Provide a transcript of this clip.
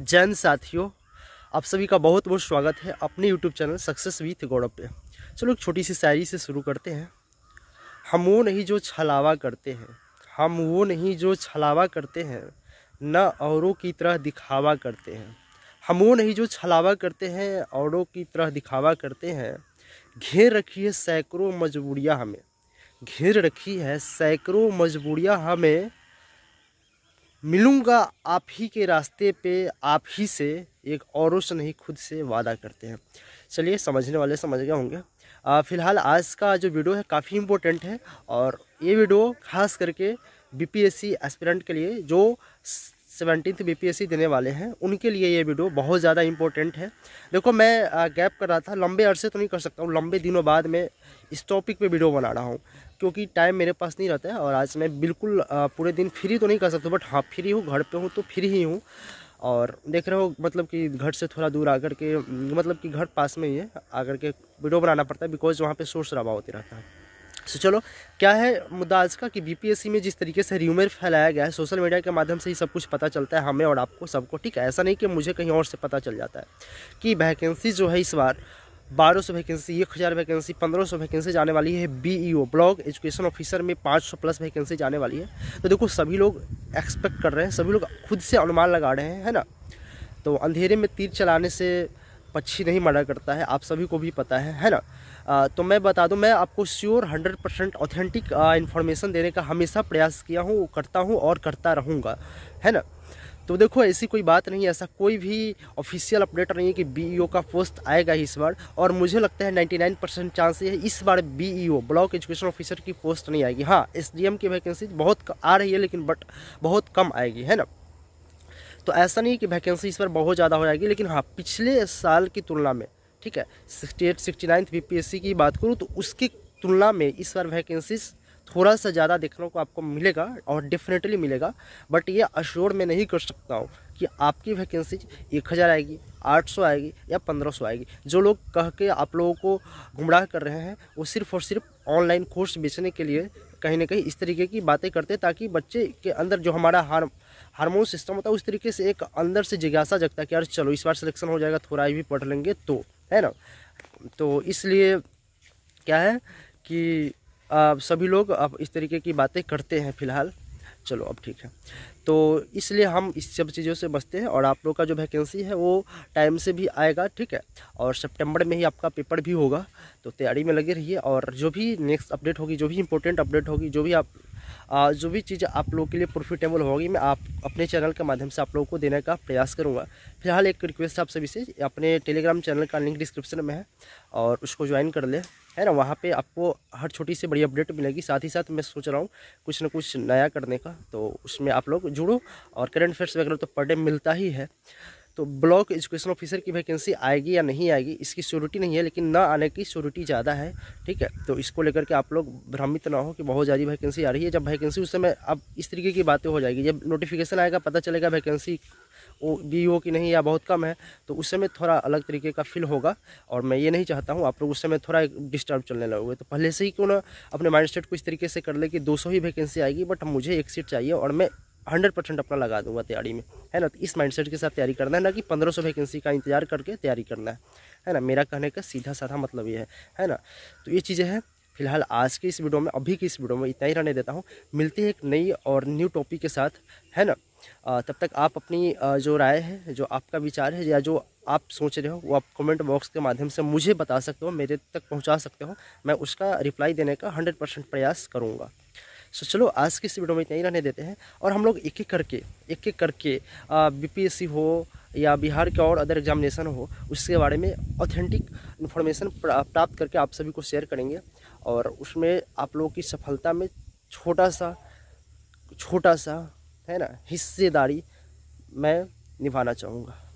जैन साथियों आप सभी का बहुत बहुत स्वागत है अपने YouTube channel success with Gaurav पे चलो एक छोटी सी शायरी से शुरू करते हैं हम वो नहीं जो छलावा करते हैं हम वो नहीं जो छलावा करते हैं न औरों की तरह दिखावा करते हैं हम वो नहीं जो छलावा करते हैं औरों की तरह दिखावा करते हैं घेर रखी है सैकड़ों मजबूरियाँ हमें घेर रखी है सैकड़ों मजबूरियाँ हमें मिलूँगा आप ही के रास्ते पे आप ही से एक औरों से नहीं खुद से वादा करते हैं चलिए समझने वाले समझ गए होंगे फ़िलहाल आज का जो वीडियो है काफ़ी इम्पोर्टेंट है और ये वीडियो खास करके बीपीएससी एस्पिरेंट के लिए जो सेवनटीन्थ बी देने वाले हैं उनके लिए ये वीडियो बहुत ज़्यादा इंपॉर्टेंट है देखो मैं गैप कर रहा था लंबे अरसे तो नहीं कर सकता हूँ लंबे दिनों बाद मैं इस टॉपिक पे वीडियो बना रहा हूँ क्योंकि टाइम मेरे पास नहीं रहता है और आज मैं बिल्कुल पूरे दिन फ्री तो नहीं कर सकता बट हाँ फ्री हूँ घर पर हूँ तो फ्री ही हूँ और देख रहे हो मतलब कि घर से थोड़ा दूर आकर के मतलब कि घर पास में ही है आकर के वीडियो बनाना पड़ता है बिकॉज़ वहाँ पर शोर शराबा होते रहता है सो चलो क्या है मुद्दा आज का कि बीपीएससी में जिस तरीके से र्यूमर फैलाया गया है सोशल मीडिया के माध्यम से ही सब कुछ पता चलता है हमें और आपको सबको ठीक है ऐसा नहीं कि मुझे कहीं और से पता चल जाता है कि वैकेंसी जो है इस बार बारह सौ वैकेंसी एक हज़ार वैकेंसी पंद्रह सौ वैकेंसी जाने वाली है B E O block education officer में पाँच सौ प्लस वैकेंसी जाने वाली है तो देखो सभी लोग एक्सपेक्ट कर रहे हैं सभी लोग खुद से अनुमान लगा रहे हैं है ना तो अंधेरे में तीर चलाने से पक्षी नहीं मर्डर करता है आप सभी को भी पता है है ना आ, तो मैं बता दूं मैं आपको sure hundred percent authentic information देने का हमेशा प्रयास किया हूँ करता हूँ और करता रहूँगा है ना तो देखो ऐसी कोई बात नहीं है ऐसा कोई भी ऑफिशियल अपडेट नहीं है कि बी e का पोस्ट आएगा इस बार और मुझे लगता है 99 परसेंट चांस है इस बार B E block education officer की पोस्ट नहीं आएगी हाँ एस की वैकेंसी बहुत आ रही है लेकिन बट बहुत कम आएगी है ना तो ऐसा नहीं कि वैकेंसी इस पर बहुत ज़्यादा हो जाएगी लेकिन हाँ पिछले साल की तुलना में ठीक है sixty eight sixty ninth B की बात करूँ तो उसकी तुलना में इस बार वैकेंसीज थोड़ा सा ज़्यादा देखने को आपको मिलेगा और डेफिनेटली मिलेगा बट ये अश्योर मैं नहीं कर सकता हूँ कि आपकी वैकेंसी एक हज़ार आएगी आठ सौ आएगी या पंद्रह सौ आएगी जो लोग कह के आप लोगों को गुमराह कर रहे हैं वो सिर्फ और सिर्फ ऑनलाइन कोर्स बेचने के लिए कहीं ना कहीं इस तरीके की बातें करते हैं ताकि बच्चे के अंदर जो हमारा हार हारमोन सिस्टम होता है उस तरीके से एक अंदर से जिज्ञासा जगता है कि अरे चलो इस बार सिलेक्शन हो जाएगा थोड़ा भी पढ़ लेंगे तो है ना तो इसलिए क्या है कि सभी लोग अब इस तरीके की बातें करते हैं फिलहाल चलो अब ठीक है तो इसलिए हम इस सब चीज़ों से बचते हैं और आप लोग का जो वैकेंसी है वो टाइम से भी आएगा ठीक है और सितंबर में ही आपका पेपर भी होगा तो तैयारी में लगे रहिए और जो भी नेक्स्ट अपडेट होगी जो भी इंपॉर्टेंट अपडेट होगी जो भी आप आ, जो भी चीज़ आप लोगों के लिए प्रॉफिटेबल होगी मैं आप अपने चैनल के माध्यम से आप लोगों को देने का प्रयास करूँगा फिलहाल एक रिक्वेस्ट आप सभी से अपने टेलीग्राम चैनल का लिंक डिस्क्रिप्शन में है और उसको ज्वाइन कर लें है ना वहाँ पे आपको हर छोटी से बड़ी अपडेट मिलेगी साथ ही साथ मैं सोच रहा हूँ कुछ ना कुछ नया करने का तो उसमें आप लोग जुड़ो और करंट अफेयर्स वगैरह तो पर डे मिलता ही है तो ब्लॉक एजुकेशन ऑफिसर की वैकेंसी आएगी या नहीं आएगी इसकी श्योरिटी नहीं है लेकिन ना आने की श्योरिटी ज़्यादा है ठीक है तो इसको लेकर के आप लोग भ्रमित ना हो कि बहुत ज़्यादा वैकेंसी आ रही है जब वैकेंसी उस समय अब इस तरीके की बातें हो जाएगी जब नोटिफिकेशन आएगा पता चलेगा वैकेंसी भी हो कि नहीं या बहुत कम है तो उस समय थोड़ा अलग तरीके का फील होगा और मैं ये नहीं चाहता हूँ आप लोग उस समय थोड़ा डिस्टर्ब चलने लगोगे तो पहले से ही क्यों ना अपने माइंड सेट को इस तरीके से कर ले कि 200 ही वैकेंसी आएगी बट मुझे एक सीट चाहिए और मैं हंड्रेड परसेंट अपना लगा दूंगा तैयारी में है ना तो इस सेट के साथ तैयारी करना है ना कि पंद्रह सौ वैकेंसी का इंतजार करके तैयारी करना है है ना मेरा कहने का सीधा साधा मतलब ये है है ना तो ये चीज़ें हैं फिलहाल आज की इस वीडियो में अभी की इस वीडियो में इतना ही रहने देता हूँ मिलती है एक नई और न्यू टॉपिक के साथ है ना तब तक आप अपनी जो राय है जो आपका विचार है या जो आप सोच रहे हो वो आप कमेंट बॉक्स के माध्यम से मुझे बता सकते हो मेरे तक पहुंचा सकते हो मैं उसका रिप्लाई देने का हंड्रेड परसेंट प्रयास करूँगा सो चलो आज की इस वीडियो में इतना ही रहने देते हैं और हम लोग एक एक करके एक एक करके बी हो या बिहार के और अदर एग्जामिनेशन हो उसके बारे में ऑथेंटिक इन्फॉर्मेशन प्राप्त करके आप सभी को शेयर करेंगे और उसमें आप लोगों की सफलता में छोटा सा छोटा सा है ना हिस्सेदारी मैं निभाना चाहूँगा